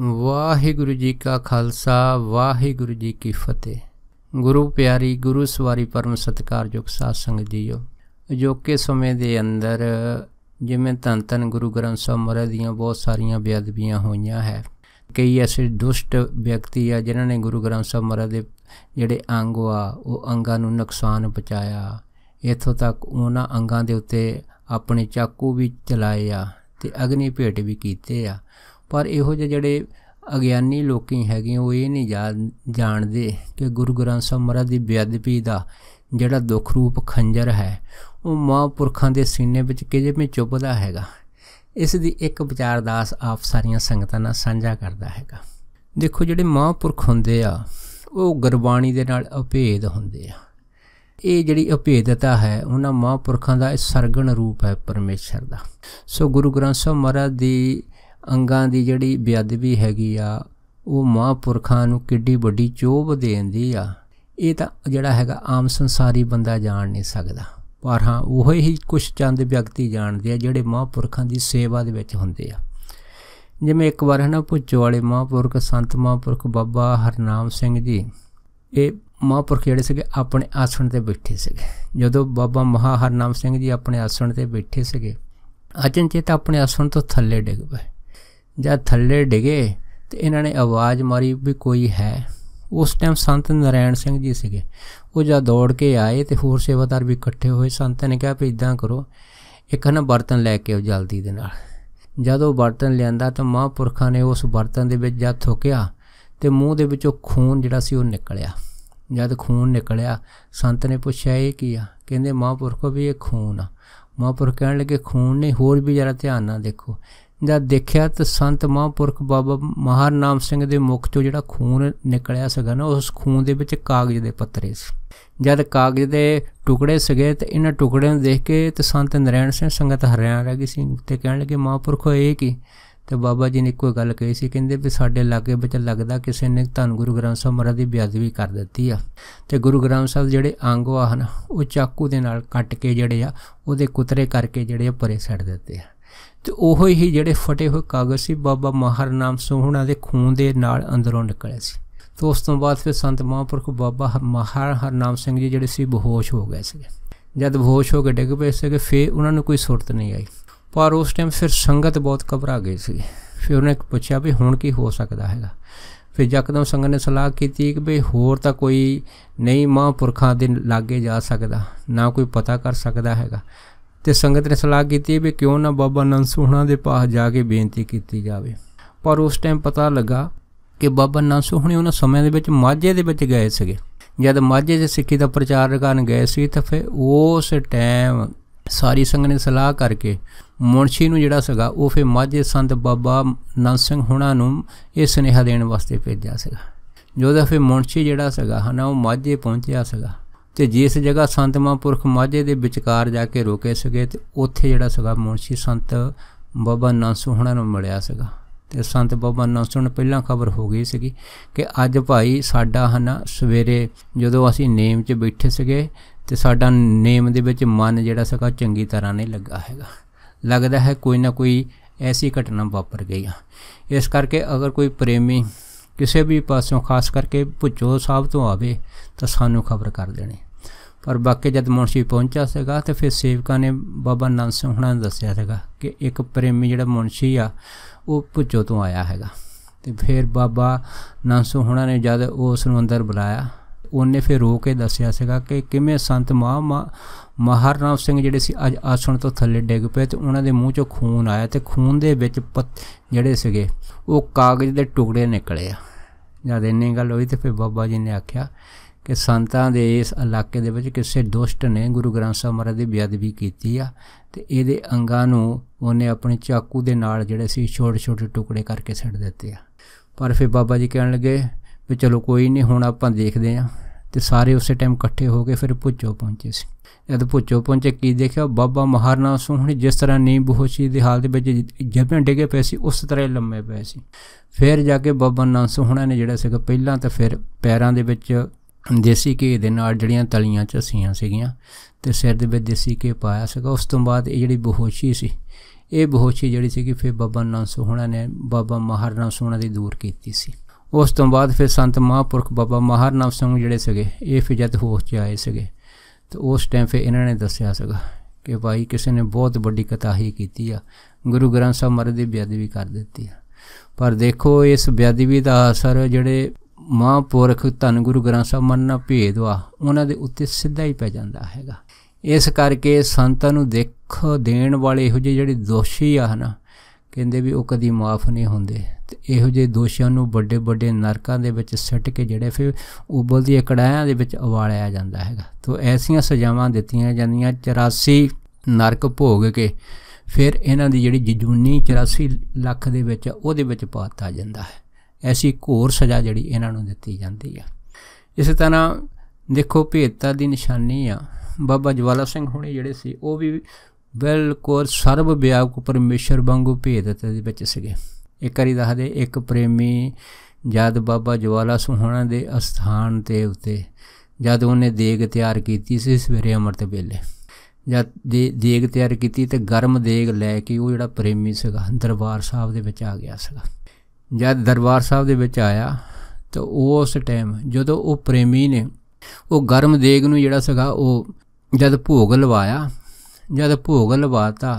ਵਾਹਿਗੁਰੂ ਜੀ ਕਾ ਖਾਲਸਾ ਵਾਹਿਗੁਰੂ ਜੀ ਕੀ ਫਤਿਹ ਗੁਰੂ ਪਿਆਰੀ ਗੁਰੂ ਸਵਾਰੀ ਪਰਮ ਸਤਿਕਾਰਯੋਗ ਸਾਧ ਸੰਗਤ ਜੀਓ ਅਜੋਕੇ ਸਮੇਂ ਦੇ ਅੰਦਰ ਜਿਵੇਂ ਤਨ ਤਨ ਗੁਰੂ ਗ੍ਰੰਥ ਸਾਹਿਬ ਮਹਾਰਾਜ ਦੀਆਂ ਬਹੁਤ ਸਾਰੀਆਂ ਬੇਅਦਬੀਆਂ ਹੋਈਆਂ ਹੈ ਕਈ ਐਸੇ ਦੁਸ਼ਟ ਵਿਅਕਤੀ ਆ ਜਿਨ੍ਹਾਂ ਨੇ ਗੁਰੂ ਗ੍ਰੰਥ ਸਾਹਿਬ ਮਹਾਰਾਜ ਦੇ ਜਿਹੜੇ ਅੰਗ ਆ ਉਹ ਅੰਗਾਂ ਨੂੰ ਨੁਕਸਾਨ ਪਹੁੰਚਾਇਆ ਇਥੋਂ ਤੱਕ ਉਹਨਾਂ ਅੰਗਾਂ ਦੇ ਉੱਤੇ ਆਪਣੇ ਚਾਕੂ ਵੀ ਚਲਾਏ ਆ ਤੇ ਅਗਨੀ ਭੇਟ ਵੀ ਕੀਤੇ ਆ ਪਰ ਇਹੋ ਜਿਹੇ ਜਿਹੜੇ ਅਗਿਆਨੀ ਲੋਕੀ ਹੈਗੇ ਉਹ ਇਹ ਨਹੀਂ ਜਾਣਦੇ ਕਿ ਗੁਰੂ ਗ੍ਰੰਥ ਸਾਹਿਬ ਮਹਾਰਾਜ ਦੀ ਬਿਆਦਪੀ ਦਾ ਜਿਹੜਾ ਦੁੱਖ ਰੂਪ ਖੰਜਰ ਹੈ ਉਹ ਮਹਾਂਪੁਰਖਾਂ ਦੇ ਸੀਨੇ ਵਿੱਚ ਵਿੱਚ ਚੁੱਭਦਾ ਹੈਗਾ ਇਸ ਦੀ ਇੱਕ ਵਿਚਾਰਦਾਸ ਆਪ ਸਾਰੀਆਂ ਸੰਗਤਾਂ ਨਾਲ ਸਾਂਝਾ ਕਰਦਾ ਹੈਗਾ ਦੇਖੋ ਜਿਹੜੇ ਮਹਾਂਪੁਰਖ ਹੁੰਦੇ ਆ ਉਹ ਗੁਰਬਾਣੀ ਦੇ ਨਾਲ ਅਭੇਦ ਹੁੰਦੇ ਆ ਇਹ ਜਿਹੜੀ ਅਭੇਦਤਾ ਹੈ ਉਹਨਾਂ ਮਹਾਂਪੁਰਖਾਂ ਦਾ ਇਹ ਸਰਗਣ ਰੂਪ ਹੈ ਪਰਮੇਸ਼ਰ ਦਾ ਸੋ ਗੁਰੂ ਗ੍ਰੰਥ ਸਾਹਿਬ ਮਹਾਰਾਜ ਦੀ ਅੰਗਾਂ ਦੀ ਜਿਹੜੀ ਬੇਅਦਬੀ ਹੈਗੀ ਆ ਉਹ ਮਹਾਪੁਰਖਾਂ ਨੂੰ ਕਿੱਡੀ ਵੱਡੀ ਚੋਭ ਦੇਂਦੀ ਆ ਇਹ ਤਾਂ ਜਿਹੜਾ ਹੈਗਾ ਆਮ ਸੰਸਾਰੀ ਬੰਦਾ ਜਾਣ ਨਹੀਂ ਸਕਦਾ ਪਰ ਹਾਂ ਉਹ ਹੀ ਕੁਝ ਚੰਦ ਵਿਅਕਤੀ ਜਾਣਦੇ ਆ ਜਿਹੜੇ ਮਹਾਪੁਰਖਾਂ ਦੀ ਸੇਵਾ ਦੇ ਵਿੱਚ ਹੁੰਦੇ ਆ ਜਿਵੇਂ ਇੱਕ ਵਾਰ ਹਨਾ ਭੁੱਚੋ ਵਾਲੇ ਮਹਾਪੁਰਖ ਸੰਤ ਮਹਾਪੁਰਖ ਬਾਬਾ ਹਰਨਾਮ ਸਿੰਘ ਜੀ ਇਹ ਮਹਾਪੁਰਖ ਜਿਹੜੇ ਸੀਗੇ ਆਪਣੇ ਆਸਣ ਤੇ ਬੈਠੇ ਸੀਗੇ ਜਦੋਂ ਬਾਬਾ ਮਹਾ ਹਰਨਾਮ ਸਿੰਘ ਜੀ ਆਪਣੇ ਆਸਣ ਤੇ ਬੈਠੇ ਸੀਗੇ ਅਚਨਚੇਤ ਆਪਣੇ ਆਸਣ ਤੋਂ ਥੱਲੇ ਡਿੱਗ ਪਏ ਜਦ ਥੱਲੇ ਡਿਗੇ ਤੇ ਇਹਨਾਂ ਨੇ ਆਵਾਜ਼ ਮਾਰੀ ਵੀ ਕੋਈ ਹੈ ਉਸ ਟਾਈਮ ਸੰਤ ਨਰੈਣ ਸਿੰਘ ਜੀ ਸੀਗੇ ਉਹ ਜਦ ਦੌੜ ਕੇ ਆਏ ਤੇ ਹੋਰ ਸੇਵਾਦਾਰ ਵੀ ਇਕੱਠੇ ਹੋਏ ਸੰਤ ਨੇ ਕਿਹਾ ਵੀ ਇਦਾਂ ਕਰੋ ਇੱਕ ਹਨ ਬਰਤਨ ਲੈ ਕੇ ਉਹ ਜਲਦੀ ਦੇ ਨਾਲ ਜਦ ਉਹ ਬਰਤਨ ਲਿਆਂਦਾ ਤਾਂ ਮਹਾਂਪੁਰਖਾਂ ਨੇ ਉਸ ਬਰਤਨ ਦੇ ਵਿੱਚ ਜਦ ਥੁੱਕਿਆ ਤੇ ਮੂੰਹ ਦੇ ਵਿੱਚੋਂ ਖੂਨ ਜਿਹੜਾ ਸੀ ਉਹ ਨਿਕਲਿਆ ਜਦ ਖੂਨ ਨਿਕਲਿਆ ਸੰਤ ਨੇ ਪੁੱਛਿਆ ਇਹ ਕੀ ਆ ਕਹਿੰਦੇ ਮਹਾਂਪੁਰਖੋ ਵੀ ਇਹ ਖੂਨ ਆ ਮਹਾਂਪੁਰਖ ਕਹਿਣ ਲੱਗੇ ਖੂਨ ਨਹੀਂ ਹੋਰ ਵੀ ਜਰਾ ਧਿਆਨ ਨਾਲ ਦੇਖੋ ਜਦ ਦੇਖਿਆ ਤਾਂ ਸੰਤ ਮਹਾਂਪੁਰਖ ਬਾਬਾ ਮਹਾਰਨਾਮ ਸਿੰਘ ਦੇ ਮੁਖ ਤੋਂ ਜਿਹੜਾ ਖੂਨ ਨਿਕਲਿਆ ਸੀਗਾ ਨਾ ਉਸ ਖੂਨ ਦੇ ਵਿੱਚ ਕਾਗਜ਼ ਦੇ ਪੱਤਰੇ ਸੀ ਜਦ ਕਾਗਜ਼ ਦੇ ਟੁਕੜੇ ਸਗੇ ਤੇ ਇਹਨਾਂ ਟੁਕੜਿਆਂ ਨੂੰ ਦੇਖ ਕੇ ਤੇ ਸੰਤ ਨਰੈਣ ਸਿੰਘ ਸੰਗਤ ਹਰਿਆਣਾ ਰਹਿ ਗਈ ਸੀ ਤੇ ਕਹਿਣ ਲੱਗੇ ਮਹਾਂਪੁਰਖੋ ਇਹ ਕੀ ਤੇ ਬਾਬਾ ਜੀ ਨੇ ਇੱਕੋ ਗੱਲ ਕਹੀ ਸੀ ਕਹਿੰਦੇ ਵੀ ਸਾਡੇ ਲਾਗੇ ਵਿੱਚ ਲੱਗਦਾ ਕਿਸੇ ਨੇ ਧੰਨ ਗੁਰੂ ਗ੍ਰੰਥ ਸਾਹਿਬ ਮਹਾਰਾਜ ਦੀ ਬਿਆਦਵੀ ਕਰ ਦਿੱਤੀ ਆ ਤੇ ਗੁਰੂ ਗ੍ਰੰਥ ਸਾਹਿਬ ਜਿਹੜੇ ਅੰਗ ਹਨ ਉਹ ਚਾਕੂ ਦੇ ਨਾਲ ਕੱਟ ਕੇ ਜਿਹੜੇ ਆ ਉਹਦੇ ਕੁਤਰੇ ਕਰਕੇ ਜਿਹੜੇ ਆ ਪਰੇ ਛੱਡ ਦਿੱਤੇ ਆ ਤੇ ਉਹ ਹੀ ਜਿਹੜੇ ਫਟੇ ਹੋਏ ਕਾਗਜ਼ ਸੀ ਬਾਬਾ ਮਹਾਰ ਨਾਮ ਸੋਹਣਾ ਦੇ ਖੂਨ ਦੇ ਨਾਲ ਅੰਦਰੋਂ ਨਿਕਲੇ ਸੀ ਤੋਂ ਉਸ ਤੋਂ ਬਾਅਦ ਫਿਰ ਸੰਤ ਮਹਾਂਪੁਰਖ ਬਾਬਾ ਮਹਾਰ ਹਰਨਾਮ ਸਿੰਘ ਜੀ ਜਿਹੜੇ ਸੀ ਬਹੋਸ਼ ਹੋ ਗਏ ਸੀ ਜਦ ਬਹੋਸ਼ ਹੋ ਕੇ ਡਿੱਗ ਪਏ ਸੀਗੇ ਫੇ ਉਹਨਾਂ ਨੂੰ ਕੋਈ ਸੁਰਤ ਨਹੀਂ ਆਈ ਪਰ ਉਸ ਟਾਈਮ ਫਿਰ ਸੰਗਤ ਬਹੁਤ ਘਬਰਾ ਗਈ ਸੀ ਫਿਰ ਉਹਨੇ ਪੁੱਛਿਆ ਵੀ ਹੁਣ ਕੀ ਹੋ ਸਕਦਾ ਹੈਗਾ ਫਿਰ ਜਕਦਮ ਸੰਗਤ ਨੇ ਸਲਾਹ ਕੀਤੀ ਕਿ ਵੀ ਹੋਰ ਤਾਂ ਕੋਈ ਨਹੀਂ ਮਹਾਂਪੁਰਖਾਂ ਦੇ ਲਾਗੇ ਜਾ ਸਕਦਾ ਨਾ ਕੋਈ ਪਤਾ ਕਰ ਸਕਦਾ ਹੈਗਾ ਤੇ ਸੰਗਤ ਨੇ ਸਲਾਹ ਕੀਤੀ ਵੀ ਕਿਉਂ ਨਾ ਬਾਬਾ ਨੰਦ ਹੁਣਾਂ ਦੇ ਪਾਸ ਜਾ ਕੇ ਬੇਨਤੀ ਕੀਤੀ ਜਾਵੇ ਪਰ ਉਸ ਟਾਈਮ ਪਤਾ ਲੱਗਾ ਕਿ ਬਾਬਾ ਨੰਦ ਹੁਣੇ ਉਹਨਾਂ ਸਮੇਂ ਦੇ ਵਿੱਚ ਮਾਝੇ ਦੇ ਵਿੱਚ ਗਏ ਸੀਗੇ ਜਦ ਮਾਝੇ ਦੇ ਸਿੱਖੀ ਦਾ ਪ੍ਰਚਾਰ ਕਰਨ ਗਏ ਸੀ ਤਾਂ ਫਿਰ ਉਸ ਟਾਈਮ ਸਾਰੀ ਸੰਗਤ ਨੇ ਸਲਾਹ ਕਰਕੇ ਮੁਨਸ਼ੀ ਨੂੰ ਜਿਹੜਾ ਸੀਗਾ ਉਹ ਫਿਰ ਮਾਝੇ ਸੰਤ ਬਾਬਾ ਨੰਦ ਸਿੰਘ ਹੁਣਾਂ ਨੂੰ ਇਹ ਸੁਨੇਹਾ ਦੇਣ ਵਾਸਤੇ ਭੇਜਿਆ ਸੀਗਾ ਦਾ ਫਿਰ ਮੁਨਸ਼ੀ ਜਿਹੜਾ ਸੀਗਾ ਹਨਾ ਉਹ ਮਾਝੇ ਪਹੁੰਚਿਆ ਸੀਗਾ ਤੇ ਜਿਸ ਜਗ੍ਹਾ ਸੰਤ ਮਹਾਂਪੁਰਖ ਮਾਝੇ ਦੇ ਵਿਚਕਾਰ ਜਾ ਕੇ ਰੋਕੇ ਸਗੇ ਤੇ ਉੱਥੇ ਜਿਹੜਾ ਸਗਾ ਮੁਨਸ਼ੀ ਸੰਤ ਬਾਬਾ ਨਾਨਸੂ ਹੁਣਾਂ ਨੂੰ ਮਿਲਿਆ ਸਗਾ ਤੇ ਸੰਤ ਬਾਬਾ ਨਾਨਸੂ ਨੂੰ ਪਹਿਲਾਂ ਖਬਰ ਹੋ ਗਈ ਸੀਗੀ ਕਿ ਅੱਜ ਭਾਈ ਸਾਡਾ ਹਨਾ ਸਵੇਰੇ ਜਦੋਂ ਅਸੀਂ ਨੇਮ 'ਚ ਬੈਠੇ ਸੀਗੇ ਤੇ ਸਾਡਾ ਨੇਮ ਦੇ ਵਿੱਚ ਮਨ ਜਿਹੜਾ ਸਗਾ ਚੰਗੀ ਤਰ੍ਹਾਂ ਨਹੀਂ ਲੱਗਾ ਹੈਗਾ ਲੱਗਦਾ ਹੈ ਕੋਈ ਨਾ ਕੋਈ ਐਸੀ ਘਟਨਾ ਵਾਪਰ ਗਈ ਆ ਇਸ ਕਰਕੇ ਅਗਰ ਕੋਈ ਪ੍ਰੇਮੀ ਕਿਸੇ ਵੀ ਪਾਸੋਂ ਖਾਸ ਕਰਕੇ ਭੁੱਚੋ ਸਾਹਿਬ ਤੋਂ ਆਵੇ ਤਾਂ ਸਾਨੂੰ ਖਬਰ ਕਰ ਦੇਣੀ ਪਰ ਬਾਕੀ ਜਦ ਮੁਨਸ਼ੀ ਪਹੁੰਚਾ ਸੀਗਾ ਤੇ ਫਿਰ ਸੇਵਕਾਂ ਨੇ ਬਾਬਾ ਨੰਦ ਸਿੰਘ ਹੁਣਾਂ ਨੂੰ ਦੱਸਿਆ ਸੀਗਾ ਕਿ ਇੱਕ ਪ੍ਰੇਮੀ ਜਿਹੜਾ ਮੁਨਸ਼ੀ ਆ ਉਹ ਪੁੱਜੋ ਤੋਂ ਆਇਆ ਹੈਗਾ ਤੇ ਫਿਰ ਬਾਬਾ ਨੰਦ ਸਿੰਘ ਹੁਣਾਂ ਨੇ ਜਦ ਉਸ ਨੂੰ ਅੰਦਰ ਬੁਲਾਇਆ ਉਹਨੇ ਫਿਰ ਰੋ ਕੇ ਦੱਸਿਆ ਸੀਗਾ ਕਿ ਕਿਵੇਂ ਸੰਤ ਮਾ ਮਹਾਰਨਾਮ ਸਿੰਘ ਜਿਹੜੇ ਸੀ ਅੱਜ ਆਸਣ ਤੋਂ ਥੱਲੇ ਡਿੱਗ ਪਏ ਤੇ ਉਹਨਾਂ ਦੇ ਮੂੰਹ ਚੋਂ ਖੂਨ ਆਇਆ ਤੇ ਖੂਨ ਦੇ ਵਿੱਚ ਜਿਹੜੇ ਸੀਗੇ ਉਹ ਕਾਗਜ਼ ਦੇ ਟੁਕੜੇ ਨਿਕਲੇ ਆ ਜਦ ਇੰਨੀ ਗੱਲ ਹੋਈ ਤੇ ਫਿਰ ਬਾਬਾ ਜੀ ਨੇ ਆਖਿਆ ਕਿ ਸੰਤਾਂ ਦੇ ਇਸ ਇਲਾਕੇ ਦੇ ਵਿੱਚ ਕਿਸੇ ਦੁਸ਼ਟ ਨੇ ਗੁਰੂ ਗ੍ਰੰਥ ਸਾਹਿਬ ਮਹਾਰਾਜ ਦੀ ਬੇਅਦਬੀ ਕੀਤੀ ਆ ਤੇ ਇਹਦੇ ਅੰਗਾਂ ਨੂੰ ਉਹਨੇ ਆਪਣੇ ਚਾਕੂ ਦੇ ਨਾਲ ਜਿਹੜੇ ਸੀ ਛੋਟੇ ਛੋਟੇ ਟੁਕੜੇ ਕਰਕੇ ਛੱਡ ਦਿੱਤੇ ਆ ਪਰ ਫਿਰ ਬਾਬਾ ਜੀ ਕਹਿਣ ਲੱਗੇ ਵੀ ਚਲੋ ਕੋਈ ਨਹੀਂ ਹੁਣ ਆਪਾਂ ਦੇਖਦੇ ਆ ਤੇ ਸਾਰੇ ਉਸੇ ਟਾਈਮ ਇਕੱਠੇ ਹੋ ਕੇ ਫਿਰ ਭੁੱਚੋ ਪਹੁੰਚੇ ਸੀ ਜਦ ਭੁੱਚੋ ਪਹੁੰਚੇ ਕੀ ਦੇਖਿਆ ਬਾਬਾ ਮਹਾਰਨਾ ਹੁਣ ਜਿਸ ਤਰ੍ਹਾਂ ਬਹੁਸ਼ੀ ਦੇ ਦੀ ਹਾਲਤ ਵਿੱਚ ਜਿਵੇਂ ਡਿੱਗੇ ਪਏ ਸੀ ਉਸ ਤਰ੍ਹਾਂ ਹੀ ਲੰਮੇ ਪਏ ਸੀ ਫਿਰ ਜਾ ਕੇ ਬਾਬਾ ਨਾਨਕ ਸੋਹਣਾ ਨੇ ਜਿਹੜਾ ਸੀਗਾ ਪਹਿਲਾਂ ਤਾਂ ਫਿਰ ਪੈਰਾਂ ਦੇ ਵਿੱਚ ਦੇਸੀ ਘੀ ਦੇ ਨਾਲ ਜਿਹੜੀਆਂ ਤਲੀਆਂ ਚ ਸੀਆਂ ਸੀਗੀਆਂ ਤੇ ਸਿਰ ਦੇ ਵਿੱਚ ਦੇਸੀ ਘੀ ਪਾਇਆ ਸੀਗਾ ਉਸ ਤੋਂ ਬਾਅਦ ਇਹ ਜਿਹੜੀ ਬਹੋਸ਼ੀ ਸੀ ਇਹ ਬਹੋਸ਼ੀ ਜਿਹੜੀ ਸੀ ਕਿ ਫਿਰ ਬਾਬਾ ਨਾਨਕ ਸੋਹਣਾ ਨੇ ਬਾਬਾ ਮਹਾਰ ਨਾਮ ਸੋਹਣਾ ਦੀ ਦੂਰ ਕੀਤੀ ਸੀ ਉਸ ਤੋਂ ਬਾਅਦ ਫਿਰ ਸੰਤ ਮਹਾਂਪੁਰਖ ਬਾਬਾ ਮਹਾਰ ਨਾਮ ਸਿੰਘ ਜਿਹੜੇ ਸੀਗੇ ਇਹ ਫਿਰ ਜਦ ਹੋਸ਼ 'ਚ ਆਏ ਸੀਗੇ ਤੇ ਉਸ ਟਾਈਮ ਫਿਰ ਇਹਨਾਂ ਨੇ ਦੱਸਿਆ ਸੀਗਾ ਕਿ ਭਾਈ ਕਿਸੇ ਨੇ ਬਹੁਤ ਵੱਡੀ ਕਤਾਹੀ ਕੀਤੀ ਆ ਗੁਰੂ ਗ੍ਰੰਥ ਸਾਹਿਬ ਮਹਾਰਾਜ ਦੀ ਵੀ ਕਰ ਦਿੱਤੀ ਆ ਪਰ ਦੇਖੋ ਇਸ ਵੀ ਦਾ ਅਸਰ ਜਿਹੜੇ ਮਾਂ ਧੰਨ ਗੁਰੂ ਗ੍ਰੰਥ ਸਾਹਿਬ ਮੰਨਣਾ ਭੇਦਵਾ ਉਹਨਾਂ ਦੇ ਉੱਤੇ ਸਿੱਧਾ ਹੀ ਪੈ ਜਾਂਦਾ ਹੈਗਾ ਇਸ ਕਰਕੇ ਸੰਤਾਂ ਨੂੰ ਦੇਖ ਦੇਣ ਵਾਲੇ ਇਹੋ ਜਿਹੇ ਜਿਹੜੇ ਦੋਸ਼ੀ ਆ ਹਨ ਕਹਿੰਦੇ ਵੀ ਉਹ ਕਦੀ ਮਾਫ ਨਹੀਂ ਹੁੰਦੇ ਤੇ ਇਹੋ ਜਿਹੇ ਦੋਸ਼ੀਆਂ ਨੂੰ ਵੱਡੇ ਵੱਡੇ ਨਰਕਾਂ ਦੇ ਵਿੱਚ ਸੱਟ ਕੇ ਜਿਹੜੇ ਫਿਰ ਉਬਲਦੀ ਕੜਾਹਾਂ ਦੇ ਵਿੱਚ ਉਵਾਲਿਆ ਜਾਂਦਾ ਹੈਗਾ ਤੋਂ ਐਸੀਆਂ ਸਜ਼ਾਵਾਂ ਦਿੱਤੀਆਂ ਜਾਂਦੀਆਂ 84 ਨਰਕ ਭੋਗ ਕੇ ਫਿਰ ਇਹਨਾਂ ਦੀ ਜਿਹੜੀ ਜਜੂਨੀ 84 ਲੱਖ ਦੇ ਵਿੱਚ ਉਹਦੇ ਵਿੱਚ ਪਾਤਾ ਜਾਂਦਾ ਹੈ ਐਸੀ ਘੋਰ ਸਜ਼ਾ ਜਿਹੜੀ ਇਹਨਾਂ ਨੂੰ ਦਿੱਤੀ ਜਾਂਦੀ ਆ ਇਸੇ ਤਰ੍ਹਾਂ ਦੇਖੋ ਭੇਦਤਾ ਦੀ ਨਿਸ਼ਾਨੀ ਆ ਬਾਬਾ ਜਵਾਲਾ ਸਿੰਘ ਹੁਣੇ ਜਿਹੜੇ ਸੀ ਉਹ ਵੀ ਬਿਲਕੁਲ ਸਰਬ ਵਿਆਪਕ ਪਰਮੇਸ਼ਰ ਵਾਂਗੂ ਭੇਦਤ ਦੇ ਵਿੱਚ ਸੀਗੇ ਇੱਕ ਵਾਰੀ ਦੱਸਦੇ ਇੱਕ ਪ੍ਰੇਮੀ ਜਦ ਬਾਬਾ ਜਵਾਲਾ ਸੁਹਾਣਾ ਦੇ ਅਸਥਾਨ ਤੇ ਉੱਤੇ ਜਦ ਉਹਨੇ ਦੇਗ ਤਿਆਰ ਕੀਤੀ ਸੀ ਸਵੇਰੇ ਅਮਰਤ ਵੇਲੇ ਜਦ ਦੇਗ ਤਿਆਰ ਕੀਤੀ ਤੇ ਗਰਮ ਦੇਗ ਲੈ ਕੇ ਉਹ ਜਿਹੜਾ ਪ੍ਰੇਮੀ ਸੀਗਾ ਦਰਬਾਰ ਸਾਹਿਬ ਦੇ ਵਿੱਚ ਆ ਗਿਆ ਸੀਗਾ ਜਦ ਦਰਬਾਰ ਸਾਹਿਬ ਦੇ ਵਿੱਚ ਆਇਆ ਤਾਂ ਉਸ ਟਾਈਮ ਜਦੋਂ ਉਹ ਪ੍ਰੇਮੀ ਨੇ ਉਹ ਗਰਮ ਦੇਗ ਨੂੰ ਜਿਹੜਾ ਸੀਗਾ ਉਹ ਜਦ ਭੋਗ ਲਵਾਇਆ ਜਦ ਭੋਗ ਲਵਾਤਾ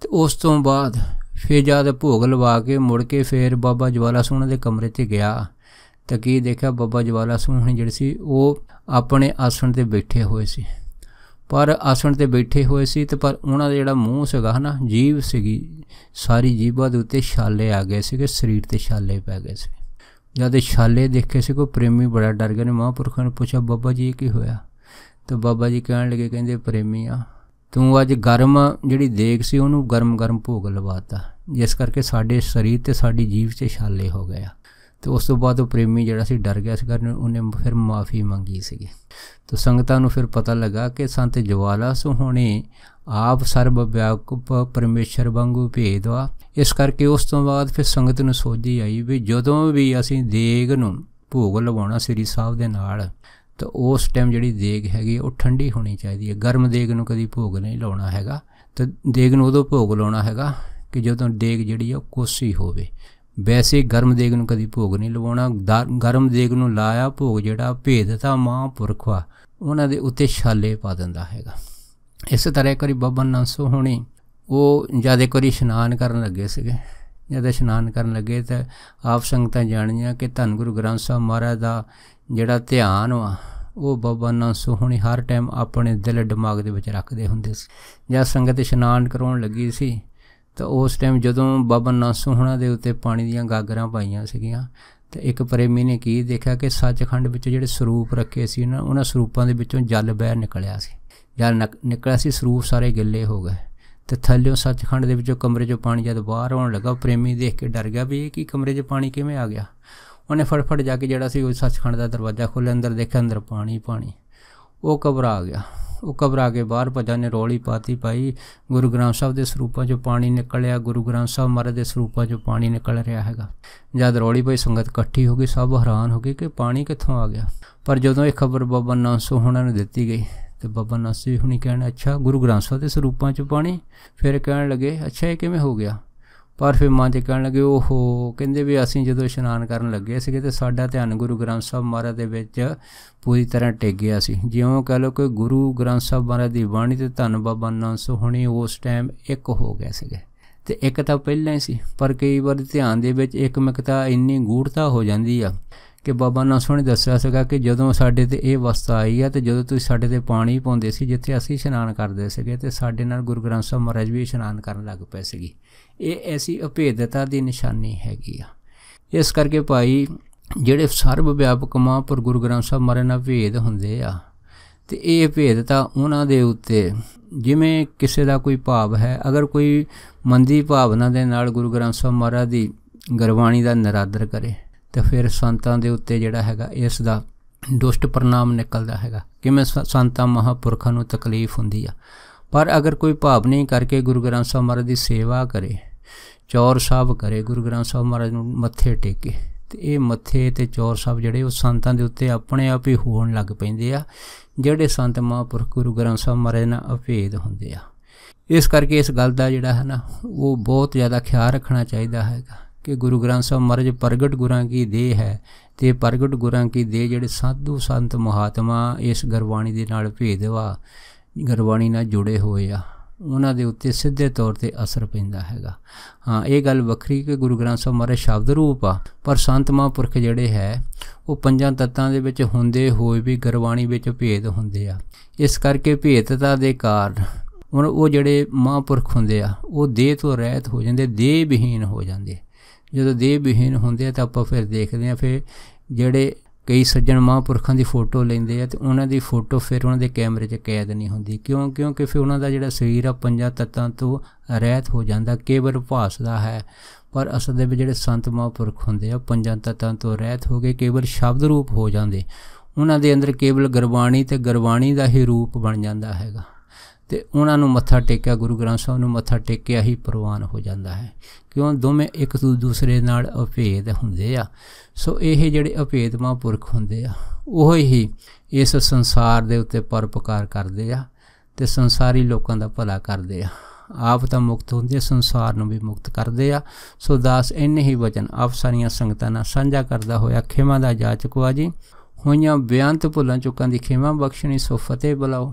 ਤੇ ਉਸ ਤੋਂ ਬਾਅਦ ਫੇਰ ਜਦ ਭੋਗ ਲਵਾ ਕੇ ਮੁੜ ਕੇ ਫੇਰ ਬਾਬਾ ਜਵਾਲਾ ਸਿੰਘ ਦੇ ਕਮਰੇ ਤੇ ਗਿਆ ਤਾਂ ਕੀ ਦੇਖਿਆ ਬਾਬਾ ਜਵਾਲਾ ਸਿੰਘ ਜਿਹੜੇ ਸੀ ਉਹ ਆਪਣੇ ਆਸਣ ਤੇ ਬੈਠੇ ਹੋਏ ਸੀ ਪਰ ਆਸਣ ਤੇ ਬੈਠੇ ਹੋਏ ਸੀ ਤੇ ਪਰ ਉਹਨਾਂ ਦਾ ਜਿਹੜਾ ਮੂੰਹ ਸੀਗਾ ਹਨਾ ਜੀਵ ਸੀਗੀ ਸਾਰੀ ਜੀਭਾ ਦੇ ਉੱਤੇ ਛਾਲੇ ਆ ਗਏ ਸੀਗੇ ਸਰੀਰ ਤੇ ਛਾਲੇ ਪੈ ਗਏ ਸੀ ਜਦ ਇਹ ਛਾਲੇ ਦੇਖੇ ਸੀ ਕੋ ਪ੍ਰੇਮੀ ਬੜਾ ਡਰ ਗਿਆ ਨੇ ਮਹਾਂਪੁਰਖਾਂ ਨੇ ਪੁੱਛਿਆ ਬਾਬਾ ਜੀ ਕੀ ਹੋਇਆ ਤੇ ਬਾਬਾ ਜੀ ਕਹਿਣ ਲੱਗੇ ਕਹਿੰਦੇ ਪ੍ਰੇਮੀ ਆ ਤੂੰ ਅੱਜ ਗਰਮ ਜਿਹੜੀ ਦੇਖ ਸੀ ਉਹਨੂੰ ਗਰਮ ਗਰਮ ਭੋਗ ਲਵਾਤਾ ਜਿਸ ਕਰਕੇ ਸਾਡੇ ਸਰੀਰ ਤੇ ਸਾਡੀ ਜੀਭ ਤੇ ਛਾਲੇ ਹੋ ਗਏ ਆ ਤੇ ਉਸ ਤੋਂ ਬਾਅਦ ਉਹ ਪ੍ਰੇਮੀ ਜਿਹੜਾ ਸੀ ਡਰ ਗਿਆ ਸੀ ਕਰਨ ਉਹਨੇ ਫਿਰ ਮਾਫੀ ਮੰਗੀ ਸੀਗੀ ਤੇ ਸੰਗਤਾਂ ਨੂੰ ਫਿਰ ਪਤਾ ਲੱਗਾ ਕਿ ਸੰਤ ਜਵਾਲਾ ਸੁਹਣੀ ਆਪ ਸਰਬ ਵਿਆਪਕ ਪਰਮੇਸ਼ਰ ਵਾਂਗੂ ਭੇਦਵਾ ਇਸ ਕਰਕੇ ਉਸ ਤੋਂ ਬਾਅਦ ਫਿਰ ਸੰਗਤ ਨੂੰ ਸੋਝੀ ਆਈ ਵੀ ਜਦੋਂ ਵੀ ਅਸੀਂ ਦੇਗ ਨੂੰ ਭੋਗ ਲਵਾਉਣਾ ਸ੍ਰੀ ਸਾਹਿਬ ਦੇ ਨਾਲ ਤਾਂ ਉਸ ਟਾਈਮ ਜਿਹੜੀ ਦੇਗ ਹੈਗੀ ਉਹ ਠੰਡੀ ਹੋਣੀ ਚਾਹੀਦੀ ਹੈ ਗਰਮ ਦੇਗ ਨੂੰ ਕਦੀ ਭੋਗ ਨਹੀਂ ਲਾਉਣਾ ਹੈਗਾ ਤੇ ਦੇਗ ਨੂੰ ਉਦੋਂ ਭੋਗ ਲਾਉਣਾ ਹੈਗਾ ਕਿ ਜਦੋਂ ਦੇਗ ਜਿਹੜੀ ਆ ਕੋਸੀ ਹੋਵੇ ਵੈਸੇ ਗਰਮ ਦੇਗ ਨੂੰ ਕਦੀ ਭੋਗ ਨਹੀਂ ਲਵਾਉਣਾ ਗਰਮ ਦੇਗ ਨੂੰ ਲਾਇਆ ਭੋਗ ਜਿਹੜਾ ਭੇਦਤਾ ਮਹਾਂਪੁਰਖਵਾ ਉਹਨਾਂ ਦੇ ਉੱਤੇ ਛਾਲੇ ਪਾ ਦਿੰਦਾ ਹੈਗਾ ਇਸੇ ਤਰ੍ਹਾਂ ਕਰੀ ਵਾਰੀ ਬੱਬਨ ਨਾਸੋ ਹੋਣੀ ਉਹ ਜਿਆਦਾ ਕਰੀ ਇਸ਼ਨਾਨ ਕਰਨ ਲੱਗੇ ਸੀਗੇ ਜਦ ਇਸ਼ਨਾਨ ਕਰਨ ਲੱਗੇ ਤਾਂ ਆਪ ਸੰਗਤਾਂ ਜਾਣੀਆਂ ਕਿ ਧੰਨ ਗੁਰੂ ਗ੍ਰੰਥ ਸਾਹਿਬ ਮਹਾਰਾਜ ਦਾ ਜਿਹੜਾ ਧਿਆਨ ਵਾ ਉਹ ਬਾਬਾ ਨਾ ਸੋਹਣੀ ਹਰ ਟਾਈਮ ਆਪਣੇ ਦਿਲ ਦਿਮਾਗ ਦੇ ਵਿੱਚ ਰੱਖਦੇ ਹੁੰਦੇ ਸੀ ਜਦ ਸੰਗਤ ਇਸ਼ਨਾਨ ਕਰਾਉਣ ਲੱਗੀ ਸੀ ਤਾਂ ਉਸ ਟਾਈਮ ਜਦੋਂ ਬਾਬਾ ਨਾਸੂ ਹੁਣਾਂ ਦੇ ਉੱਤੇ ਪਾਣੀ ਦੀਆਂ ਗਾਗਰਾਂ ਪਾਈਆਂ ਸੀਗੀਆਂ ਤੇ ਇੱਕ ਪ੍ਰੇਮੀ ਨੇ ਕੀ ਦੇਖਿਆ ਕਿ ਸੱਚਖੰਡ ਵਿੱਚ ਜਿਹੜੇ ਸਰੂਪ ਰੱਖੇ ਸੀ ਨਾ ਉਹਨਾਂ ਸਰੂਪਾਂ ਦੇ ਵਿੱਚੋਂ ਜਲ ਬਹਿ ਨਿਕਲਿਆ ਸੀ ਜਲ ਨਿਕਲਿਆ ਸੀ ਸਰੂਪ ਸਾਰੇ ਗਿੱਲੇ ਹੋ ਗਏ ਤੇ ਥੱਲੇੋਂ ਸੱਚਖੰਡ ਦੇ ਵਿੱਚੋਂ ਕਮਰੇ 'ਚੋਂ ਪਾਣੀ ਜਦ ਬਾਹਰ ਆਉਣ ਲੱਗਾ ਪ੍ਰੇਮੀ ਦੇਖ ਕੇ ਡਰ ਗਿਆ ਵੀ ਇਹ ਕੀ ਕਮਰੇ 'ਚ ਪਾਣੀ ਕਿਵੇਂ ਆ ਗਿਆ ਉਹਨੇ ਫੜਫੜ ਜਾ ਕੇ ਜਿਹੜਾ ਸੀ ਉਹ ਸੱਚਖੰਡ ਦਾ ਦਰਵਾਜ਼ਾ ਖੋਲ੍ਹਿਆ ਅੰਦਰ ਦੇਖਿਆ ਅੰਦਰ ਪਾਣੀ ਪਾਣੀ ਉਹ ਘਬਰਾ ਗਿਆ ਉਹ ਕਬਰਾਂ ਕੇ ਬਾਹਰ ਭਜਾ ਨੇ ਰੋਲੀ ਪਾਤੀ ਭਾਈ ਗੁਰੂ ਗ੍ਰੰਥ ਸਾਹਿਬ ਦੇ ਸਰੂਪਾਂ ਚੋਂ ਪਾਣੀ ਨਿਕਲਿਆ ਗੁਰੂ ਗ੍ਰੰਥ ਸਾਹਿਬ ਮਹਾਰਾਜ ਦੇ ਸਰੂਪਾਂ ਚੋਂ ਪਾਣੀ ਨਿਕਲ ਰਿਹਾ ਹੈਗਾ ਜਦ ਰੋਲੀ ਪਈ ਸੰਗਤ ਇਕੱਠੀ ਹੋ ਗਈ ਸਭ ਹੈਰਾਨ ਹੋ ਗਏ ਕਿ ਪਾਣੀ ਕਿੱਥੋਂ ਆ ਗਿਆ ਪਰ ਜਦੋਂ ਇਹ ਖਬਰ ਬਾਬਾ ਨਾਨਸੋ ਹੁਣਾਂ ਨੂੰ ਦਿੱਤੀ ਗਈ ਤੇ ਬਾਬਾ ਨਾਨਕ ਹੁਣੀ ਕਹਿਣ ਅੱਛਾ ਗੁਰੂ ਗ੍ਰੰਥ ਸਾਹਿਬ ਦੇ ਸਰੂਪਾਂ ਚੋਂ ਪਾਣੀ ਫਿਰ ਕਹਿਣ ਲੱਗੇ ਅੱਛਾ ਇਹ ਕਿਵੇਂ ਹੋ ਗਿਆ ਪਰ ਫਿਰ ਮਾਂ ਜੀ ਕਹਿਣ ਲੱਗੇ ਓਹੋ ਕਹਿੰਦੇ ਵੀ ਅਸੀਂ ਜਦੋਂ ਇਸ਼ਨਾਨ ਕਰਨ ਲੱਗੇ ਸੀਗੇ ਤੇ ਸਾਡਾ ਧਿਆਨ ਗੁਰੂ ਗ੍ਰੰਥ ਸਾਹਿਬ ਮਹਾਰਾਜ ਦੇ ਵਿੱਚ ਪੂਰੀ ਤਰ੍ਹਾਂ ਟਿਕ ਗਿਆ ਸੀ ਜਿਉਂ ਕਹ ਲੋ ਕਿ ਗੁਰੂ ਗ੍ਰੰਥ ਸਾਹਿਬ ਮਹਾਰਾਜ ਦੀ ਬਾਣੀ ਤੇ ਧੰਨ ਬਾਬਾ ਨਾਨਕ ਸੋਹਣੀ ਉਸ ਟਾਈਮ ਇੱਕ ਹੋ ਗਏ ਸੀਗੇ ਤੇ ਇੱਕ ਤਾਂ ਪਹਿਲਾਂ ਹੀ ਸੀ ਪਰ ਕਈ ਵਾਰ ਧਿਆਨ ਦੇ ਵਿੱਚ ਇੱਕ ਮਿਕਤਾ ਇੰਨੀ ਗੂੜਤਾ ਹੋ ਜਾਂਦੀ ਆ ਕਿ ਬਾਬਾ ਨਾ ਨੇ ਦੱਸਿਆ ਸੀਗਾ ਕਿ ਜਦੋਂ ਸਾਡੇ ਤੇ ਇਹ ਵਸਤਾ ਆਈ ਆ ਤੇ ਜਦੋਂ ਤੁਸੀਂ ਸਾਡੇ ਤੇ ਪਾਣੀ ਪਾਉਂਦੇ ਸੀ ਜਿੱਥੇ ਅਸੀਂ ਇਸ਼ਨਾਨ ਕਰਦੇ ਸੀਗੇ ਤੇ ਸਾਡੇ ਨਾਲ ਗੁਰੂ ਗ੍ਰੰਥ ਸਾਹਿਬ ਮਹਾਰਾਜ ਵੀ ਇਸ਼ਨਾਨ ਕਰਨ ਲੱਗ ਪਏ ਸੀਗੇ ਇਹ ਐਸੀ ਅਭੇਦਤਾ ਦੀ ਨਿਸ਼ਾਨੀ ਹੈਗੀ ਆ ਇਸ ਕਰਕੇ ਭਾਈ ਜਿਹੜੇ ਸਰਬ ਵਿਆਪਕ ਮਹਾਂਪੁਰ ਗੁਰੂ ਗ੍ਰੰਥ ਸਾਹਿਬ ਮਹਾਰਾਜ ਨਾਲ ਭੇਦ ਹੁੰਦੇ ਆ ਤੇ ਇਹ ਭੇਦਤਾ ਉਹਨਾਂ ਦੇ ਉੱਤੇ ਜਿਵੇਂ ਕਿਸੇ ਦਾ ਕੋਈ ਭਾਵ ਹੈ ਅਗਰ ਕੋਈ ਮੰਦੀ ਭਾਵਨਾ ਦੇ ਨਾਲ ਗੁਰੂ ਗ੍ਰੰਥ ਸਾਹਿਬ ਮਹਾਰਾਜ ਦੀ ਗਰਵਾਣੀ ਦਾ ਨਿਰਾਦਰ ਕਰੇ ਤੇ ਫਿਰ ਸੰਤਾਂ ਦੇ ਉੱਤੇ ਜਿਹੜਾ ਹੈਗਾ ਇਸ ਦਾ ਦੁਸ਼ਟ ਪ੍ਰਣਾਮ ਨਿਕਲਦਾ ਹੈਗਾ ਕਿਵੇਂ ਸੰਤਾਂ ਮਹਾਪੁਰਖਾਂ ਨੂੰ ਤਕਲੀਫ ਹੁੰਦੀ ਆ ਪਰ ਅਗਰ ਕੋਈ ਭਾਵ ਨਹੀਂ ਕਰਕੇ ਗੁਰੂ ਗ੍ਰੰਥ ਸਾਹਿਬ ਮਹਾਰਾਜ ਦੀ ਸੇਵਾ ਕਰੇ ਚੌਰ ਸਾਹਿਬ ਕਰੇ ਗੁਰੂ ਗ੍ਰੰਥ ਸਾਹਿਬ ਮਹਾਰਾਜ ਨੂੰ ਮੱਥੇ ਟੇਕੇ ਤੇ ਇਹ ਮੱਥੇ ਤੇ ਚੌਰ ਸਾਹਿਬ ਜਿਹੜੇ ਉਹ ਸੰਤਾਂ ਦੇ ਉੱਤੇ ਆਪਣੇ ਆਪ ਹੀ ਹੋਣ ਲੱਗ ਪੈਂਦੇ ਆ ਜਿਹੜੇ ਸੰਤ ਮਹਾਪੁਰਖ ਗੁਰੂ ਗ੍ਰੰਥ ਸਾਹਿਬ ਮਹਾਰਾਜ ਨਾਲ ਅਭੇਦ ਹੁੰਦੇ ਆ ਇਸ ਕਰਕੇ ਇਸ ਗੱਲ ਦਾ ਜਿਹੜਾ ਹੈ ਨਾ ਉਹ ਬਹੁਤ ਜ਼ਿਆਦਾ ਖਿਆਲ ਰੱਖਣਾ ਚਾਹੀਦਾ ਹੈਗਾ ਕਿ ਗੁਰੂ ਗ੍ਰੰਥ ਸਾਹਿਬ ਮਹਾਰਾਜ ਪ੍ਰਗਟ ਗੁਰਾਂ ਕੀ ਦੇਹ ਹੈ ਤੇ ਪ੍ਰਗਟ ਗੁਰਾਂ ਕੀ ਦੇਹ ਜਿਹੜੇ ਸਾਧੂ ਸੰਤ ਮਹਾਤਮਾ ਇਸ ਗਰਵਾਣੀ ਦੇ ਨਾਲ ਭੇਦਵਾ ਗਰਵਾਣੀ ਨਾਲ ਜੁੜੇ ਹੋਏ ਆ ਉਹਨਾਂ ਦੇ ਉੱਤੇ ਸਿੱਧੇ ਤੌਰ ਤੇ ਅਸਰ ਪੈਂਦਾ ਹੈਗਾ ਹਾਂ ਇਹ ਗੱਲ ਵੱਖਰੀ ਕਿ ਗੁਰੂ ਗ੍ਰੰਥ ਸਾਹਿਬ ਮਹਾਰਾਜ ਸ਼ਬਦ ਰੂਪ ਆ ਪਰ ਸੰਤ ਮਹਾਂਪੁਰਖ ਜਿਹੜੇ ਹੈ ਉਹ ਪੰਜਾਂ ਤਤਾਂ ਦੇ ਵਿੱਚ ਹੁੰਦੇ ਹੋਏ ਵੀ ਗਰਵਾਣੀ ਵਿੱਚ ਭੇਦ ਹੁੰਦੇ ਆ ਇਸ ਕਰਕੇ ਭੇਦਤਾ ਦੇ ਕਾਰਨ ਉਹ ਜਿਹੜੇ ਮਹਾਂਪੁਰਖ ਹੁੰਦੇ ਆ ਉਹ ਦੇਹ ਤੋਂ ਰਹਿਤ ਹੋ ਜਾਂਦੇ ਦੇਹ ਵਿਹੀਨ ਹੋ ਜਾਂਦੇ ਜਦੋਂ ਦੇਹ ਵਿਹੀਨ ਹੁੰਦੇ ਆ ਤਾਂ ਆਪਾਂ ਫਿਰ ਦੇਖਦੇ ਆ ਫਿਰ ਜਿਹੜੇ ਕਈ ਸੱਜਣ ਮਹਾਂਪੁਰਖਾਂ ਦੀ ਫੋਟੋ ਲੈਂਦੇ ਆ ਤੇ ਉਹਨਾਂ ਦੀ ਫੋਟੋ ਫਿਰ ਉਹਨਾਂ ਦੇ ਕੈਮਰੇ 'ਚ ਕੈਦ ਨਹੀਂ ਹੁੰਦੀ ਕਿਉਂ ਕਿਉਂਕਿ ਫਿਰ ਉਹਨਾਂ ਦਾ ਜਿਹੜਾ ਸਰੀਰ ਆ ਪੰਜਾਂ ਤੱਤਾਂ ਤੋਂ ਰਹਿਤ ਹੋ ਜਾਂਦਾ ਕੇਵਲ ਭਾਸਦਾ ਹੈ ਪਰ ਅਸਲ ਦੇ ਵਿੱਚ ਜਿਹੜੇ ਸੰਤ ਮਹਾਂਪੁਰਖ ਹੁੰਦੇ ਆ ਪੰਜਾਂ ਤੱਤਾਂ ਤੋਂ ਰਹਿਤ ਹੋ ਕੇ ਕੇਵਲ ਸ਼ਬਦ ਰੂਪ ਹੋ ਜਾਂਦੇ ਉਹਨਾਂ ਦੇ ਅੰਦਰ ਕੇਵਲ ਗੁਰਬਾਣੀ ਤੇ ਗੁਰਬਾਣੀ ਦਾ ਹੀ ਰੂਪ ਬਣ ਜਾਂਦਾ ਹੈਗਾ ਤੇ ਉਹਨਾਂ ਨੂੰ ਮੱਥਾ ਟੇਕਿਆ ਗੁਰੂ ਗ੍ਰੰਥ ਸਾਹਿਬ ਨੂੰ ਮੱਥਾ ਟੇਕਿਆ ਹੀ ਪ੍ਰਵਾਨ ਹੋ ਜਾਂਦਾ ਹੈ ਕਿਉਂ ਦੋਵੇਂ ਇੱਕ ਦੂਸਰੇ ਨਾਲ ਅਭੇਦ ਹੁੰਦੇ ਆ ਸੋ ਇਹ ਜਿਹੜੇ ਅਭੇਦ ਮਹਾਂਪੁਰਖ ਹੁੰਦੇ ਆ ਉਹ ਹੀ ਇਸ ਸੰਸਾਰ ਦੇ ਉੱਤੇ ਪਰਪਕਾਰ ਕਰਦੇ ਆ ਤੇ ਸੰਸਾਰੀ ਲੋਕਾਂ ਦਾ ਭਲਾ ਕਰਦੇ ਆ ਆਪ ਤਾਂ ਮੁਕਤ ਹੁੰਦੇ ਸੰਸਾਰ ਨੂੰ ਵੀ ਮੁਕਤ ਕਰਦੇ ਆ ਸੋ ਦਾਸ ਇੰਨੇ ਹੀ ਵਚਨ ਆਪ ਸਾਰੀਆਂ ਸੰਗਤਾਂ ਨਾਲ ਸਾਂਝਾ ਕਰਦਾ ਹੋਇਆ ਖੇਮਾ ਦਾ ਜਾਚਕਵਾ ਜੀ ਹੋਈਆਂ ਬਿਆੰਤ ਭੁੱਲਾਂ ਚੁੱਕਾਂ ਦੀ ਖੇਮਾ ਬਖਸ਼ਣੀ ਸੋ ਫਤਿਹ ਬੁਲਾਓ